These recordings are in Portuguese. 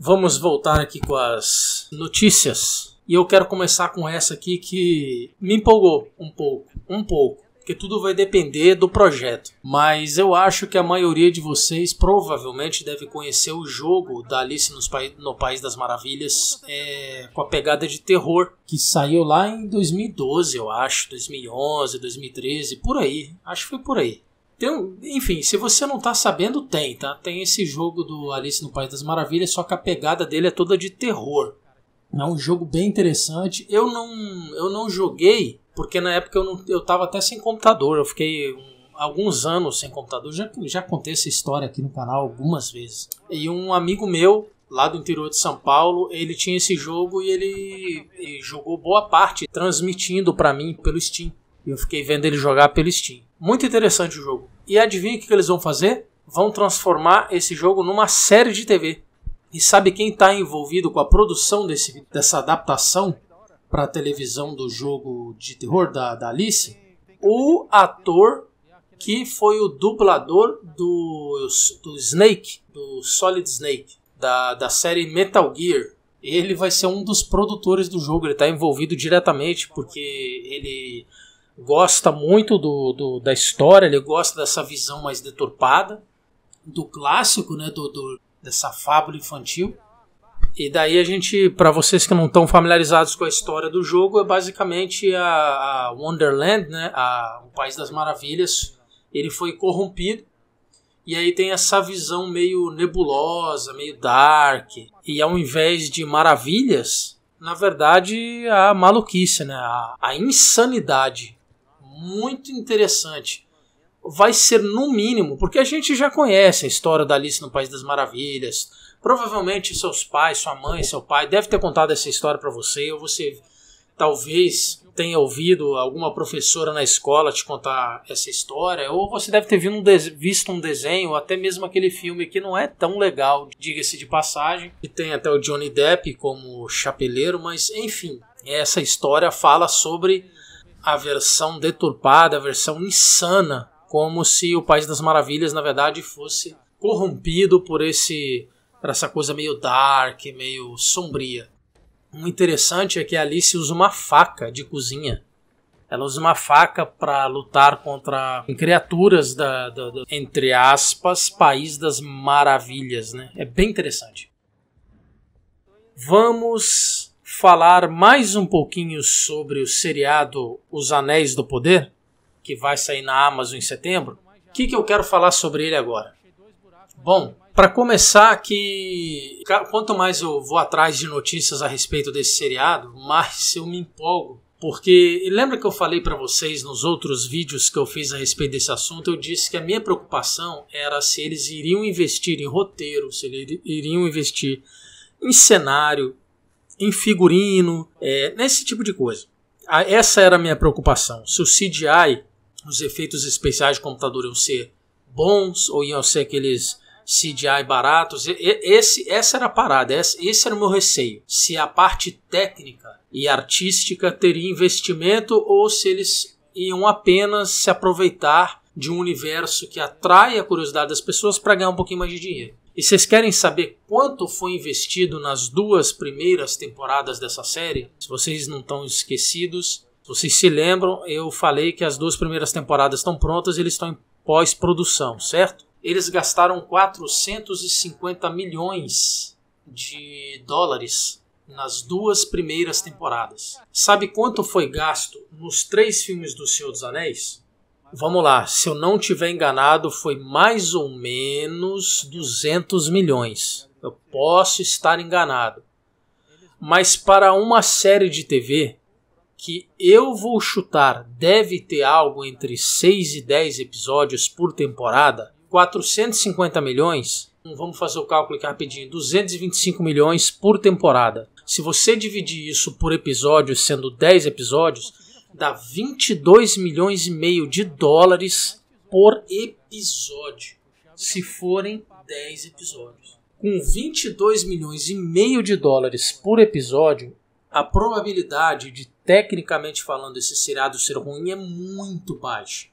Vamos voltar aqui com as notícias. E eu quero começar com essa aqui que me empolgou um pouco, um pouco, porque tudo vai depender do projeto. Mas eu acho que a maioria de vocês provavelmente deve conhecer o jogo da Alice pa... no País das Maravilhas é... com a pegada de terror que saiu lá em 2012, eu acho, 2011, 2013, por aí. Acho que foi por aí. Tem, enfim, se você não tá sabendo, tem, tá? Tem esse jogo do Alice no País das Maravilhas, só que a pegada dele é toda de terror. É um jogo bem interessante. Eu não, eu não joguei, porque na época eu, não, eu tava até sem computador. Eu fiquei um, alguns anos sem computador. Já, já contei essa história aqui no canal algumas vezes. E um amigo meu, lá do interior de São Paulo, ele tinha esse jogo e ele, ele jogou boa parte, transmitindo para mim pelo Steam. Eu fiquei vendo ele jogar pelo Steam. Muito interessante o jogo. E adivinha o que eles vão fazer? Vão transformar esse jogo numa série de TV. E sabe quem está envolvido com a produção desse, dessa adaptação para televisão do jogo de terror da, da Alice? O ator que foi o dublador do, do Snake, do Solid Snake, da, da série Metal Gear. Ele vai ser um dos produtores do jogo, ele está envolvido diretamente porque ele gosta muito do, do, da história, ele gosta dessa visão mais deturpada do clássico, né, do, do dessa fábula infantil. E daí a gente, para vocês que não estão familiarizados com a história do jogo, é basicamente a, a Wonderland, né, a, o País das Maravilhas, ele foi corrompido e aí tem essa visão meio nebulosa, meio dark. E ao invés de maravilhas, na verdade, a maluquice, né? A, a, insanidade muito interessante. Vai ser no mínimo, porque a gente já conhece a história da Alice no País das Maravilhas. Provavelmente seus pais, sua mãe, seu pai deve ter contado essa história para você, ou você talvez tenha ouvido alguma professora na escola te contar essa história, ou você deve ter visto um, desenho, ou até mesmo aquele filme que não é tão legal, diga-se de passagem, que tem até o Johnny Depp como chapeleiro, mas enfim, essa história fala sobre a versão deturpada, a versão insana, como se o País das Maravilhas, na verdade, fosse corrompido por esse por essa coisa meio dark, meio sombria. O interessante é que a Alice usa uma faca de cozinha. Ela usa uma faca para lutar contra criaturas da, da, da, entre aspas, País das Maravilhas, né? É bem interessante. Vamos falar mais um pouquinho sobre o seriado Os Anéis do Poder, que vai sair na Amazon em setembro. O que, que eu quero falar sobre ele agora? Bom, para começar, que quanto mais eu vou atrás de notícias a respeito desse seriado, mais eu me empolgo. Porque lembra que eu falei para vocês nos outros vídeos que eu fiz a respeito desse assunto, eu disse que a minha preocupação era se eles iriam investir em roteiro, se eles iriam investir em cenário, em figurino, é, nesse tipo de coisa. Essa era a minha preocupação. Se o CGI, os efeitos especiais de computador iam ser bons ou iam ser aqueles CGI baratos. Esse, essa era a parada, esse era o meu receio. Se a parte técnica e artística teria investimento ou se eles iam apenas se aproveitar de um universo que atrai a curiosidade das pessoas para ganhar um pouquinho mais de dinheiro. E vocês querem saber quanto foi investido nas duas primeiras temporadas dessa série? Se vocês não estão esquecidos, se vocês se lembram, eu falei que as duas primeiras temporadas estão prontas e eles estão em pós-produção, certo? Eles gastaram 450 milhões de dólares nas duas primeiras temporadas. Sabe quanto foi gasto nos três filmes do Senhor dos Anéis? Vamos lá, se eu não tiver enganado, foi mais ou menos 200 milhões. Eu posso estar enganado. Mas para uma série de TV, que eu vou chutar deve ter algo entre 6 e 10 episódios por temporada, 450 milhões, vamos fazer o cálculo aqui rapidinho, 225 milhões por temporada. Se você dividir isso por episódios, sendo 10 episódios, dá 22 milhões e meio de dólares por episódio, se forem 10 episódios. Com 22 milhões e meio de dólares por episódio, a probabilidade de, tecnicamente falando, esse seriado ser ruim é muito baixa.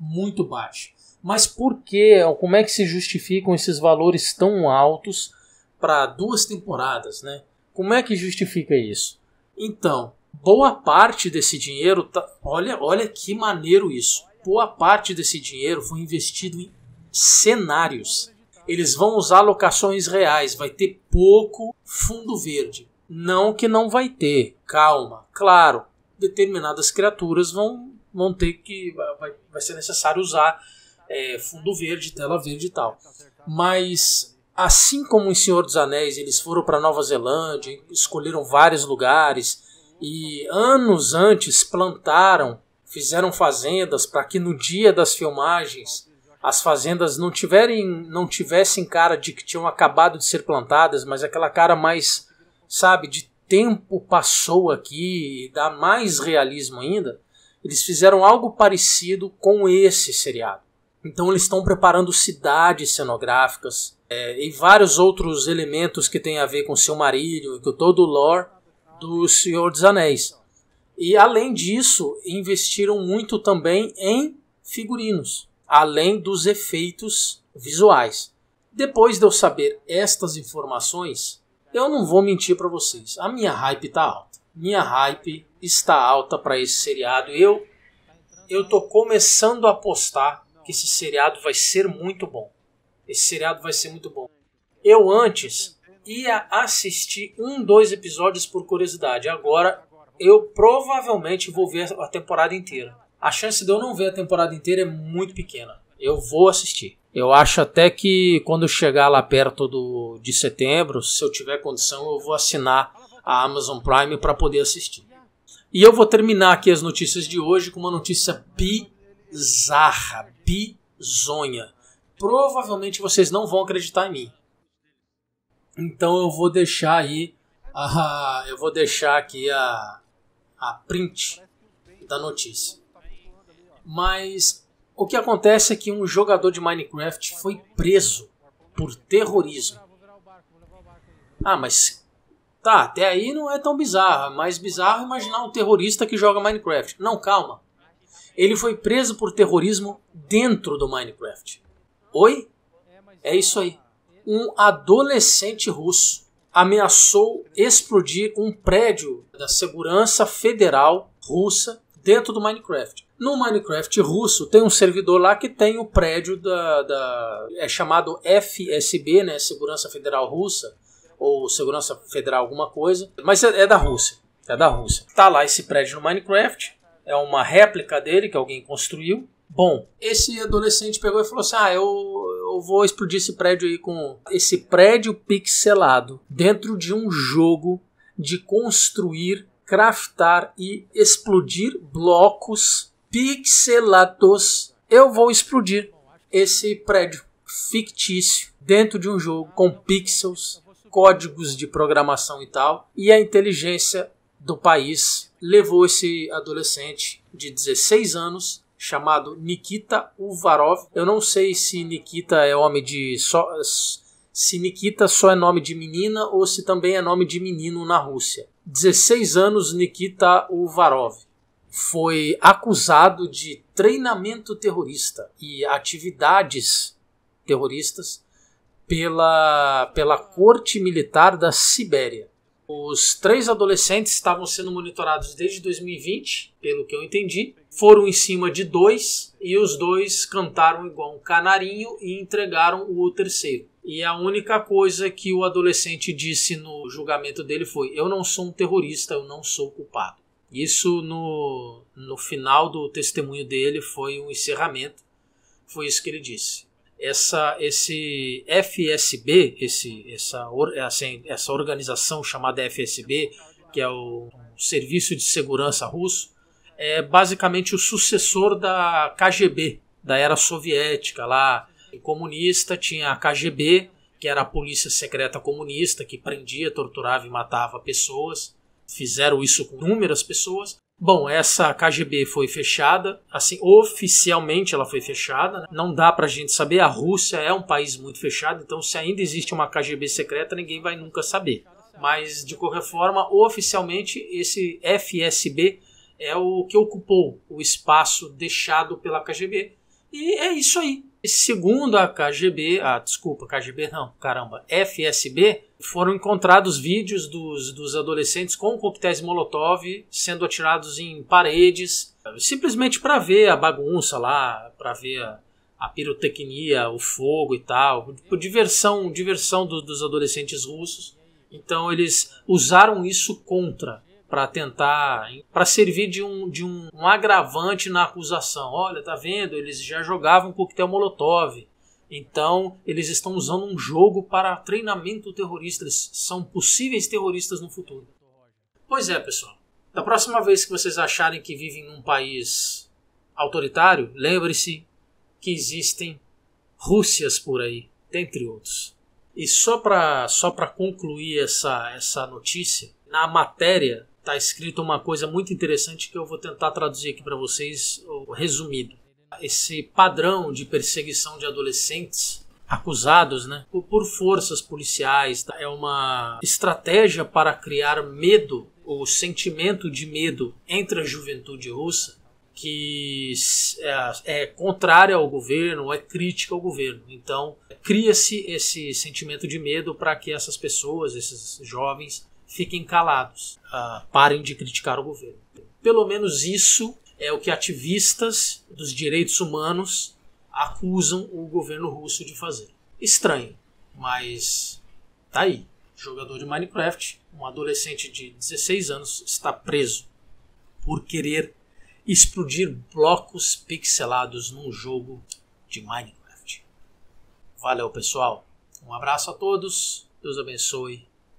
Muito baixa. Mas por que? Como é que se justificam esses valores tão altos para duas temporadas, né? Como é que justifica isso? Então, Boa parte desse dinheiro, tá, olha, olha que maneiro isso. Boa parte desse dinheiro foi investido em cenários. Eles vão usar locações reais, vai ter pouco fundo verde. Não que não vai ter, calma, claro. Determinadas criaturas vão, vão ter que. Vai, vai ser necessário usar é, fundo verde, tela verde e tal. Mas assim como em Senhor dos Anéis, eles foram para Nova Zelândia, escolheram vários lugares, e anos antes plantaram, fizeram fazendas para que no dia das filmagens as fazendas não tiverem, não tivessem cara de que tinham acabado de ser plantadas, mas aquela cara mais, sabe, de tempo passou aqui, dá mais realismo ainda. Eles fizeram algo parecido com esse seriado. Então eles estão preparando cidades cenográficas é, e vários outros elementos que tem a ver com Silmarillion e com todo o lore do Senhor dos Anéis. E além disso, investiram muito também em figurinos, além dos efeitos visuais. Depois de eu saber estas informações, eu não vou mentir para vocês, a minha hype está alta. Minha hype está alta para esse seriado. Eu eu tô começando a apostar que esse seriado vai ser muito bom. Esse seriado vai ser muito bom. Eu antes ia assistir um, dois episódios por curiosidade. Agora eu provavelmente vou ver a temporada inteira. A chance de eu não ver a temporada inteira é muito pequena. Eu vou assistir. Eu acho até que quando chegar lá perto do, de setembro, se eu tiver condição, eu vou assinar a Amazon Prime para poder assistir. E eu vou terminar aqui as notícias de hoje com uma notícia bizarra, bizonha. Provavelmente vocês não vão acreditar em mim, então eu vou deixar aí a, eu vou deixar aqui a, a print da notícia. Mas o que acontece é que um jogador de Minecraft foi preso por terrorismo. Ah, mas tá, até aí não é tão bizarro. É mais bizarro imaginar um terrorista que joga Minecraft. Não, calma. Ele foi preso por terrorismo dentro do Minecraft. Oi? É isso aí um adolescente russo ameaçou explodir um prédio da segurança federal russa dentro do Minecraft. No Minecraft russo tem um servidor lá que tem o prédio da, da, é chamado FSB, né, Segurança Federal Russa ou Segurança Federal alguma coisa, mas é, é da Rússia, é da Rússia. Tá lá esse prédio no Minecraft, é uma réplica dele que alguém construiu. Bom, esse adolescente pegou e falou assim: "Ah, eu eu vou explodir esse prédio aí com esse prédio pixelado dentro de um jogo de construir, craftar e explodir blocos pixelados. Eu vou explodir esse prédio fictício dentro de um jogo com pixels, códigos de programação e tal. E a inteligência do país levou esse adolescente de 16 anos chamado Nikita Uvarov. Eu não sei se Nikita é homem de só se Nikita só é nome de menina ou se também é nome de menino na Rússia. 16 anos Nikita Uvarov foi acusado de treinamento terrorista e atividades terroristas pela, pela Corte Militar da Sibéria. Os três adolescentes estavam sendo monitorados desde 2020, pelo que eu entendi. Foram em cima de dois e os dois cantaram igual um canarinho e entregaram o terceiro. E a única coisa que o adolescente disse no julgamento dele foi: Eu não sou um terrorista, eu não sou culpado. Isso no, no final do testemunho dele foi um encerramento, foi isso que ele disse essa, esse FSB, esse, essa, assim, essa organização chamada FSB, que é o Serviço de Segurança Russo, é basicamente o sucessor da KGB, da era soviética lá, comunista, tinha a KGB, que era a polícia secreta comunista, que prendia, torturava e matava pessoas. Fizeram isso com inúmeras pessoas. Bom, essa KGB foi fechada, assim, oficialmente ela foi fechada, né? não dá pra gente saber, a Rússia é um país muito fechado, então se ainda existe uma KGB secreta, ninguém vai nunca saber. Mas, de qualquer forma, oficialmente esse FSB é o que ocupou o espaço deixado pela KGB. E é isso aí. E segundo a KGB, ah, desculpa, KGB não, caramba, FSB, foram encontrados vídeos dos, dos adolescentes com coquetéis Molotov sendo atirados em paredes, simplesmente para ver a bagunça lá, para ver a, a, pirotecnia, o fogo e tal, tipo, diversão, diversão do, dos adolescentes russos. Então eles usaram isso contra para tentar para servir de um de um, um, agravante na acusação. Olha, tá vendo? Eles já jogavam coquetel molotov. Então, eles estão usando um jogo para treinamento terroristas, são possíveis terroristas no futuro. Pois é, pessoal. Da próxima vez que vocês acharem que vivem num país autoritário, lembre-se que existem Rússias por aí, dentre outros. E só para só pra concluir essa, essa notícia, na matéria está escrito uma coisa muito interessante que eu vou tentar traduzir aqui para vocês, resumido. Esse padrão de perseguição de adolescentes acusados né, por forças policiais tá? é uma estratégia para criar medo, o sentimento de medo entre a juventude russa que é, é contrária ao governo, é crítica ao governo. Então, cria-se esse sentimento de medo para que essas pessoas, esses jovens, fiquem calados, uh, parem de criticar o governo. Pelo menos isso é o que ativistas dos direitos humanos acusam o governo russo de fazer. Estranho, mas tá aí. Jogador de Minecraft, um adolescente de 16 anos, está preso por querer explodir blocos pixelados num jogo de Minecraft. Valeu, pessoal. Um abraço a todos. Deus abençoe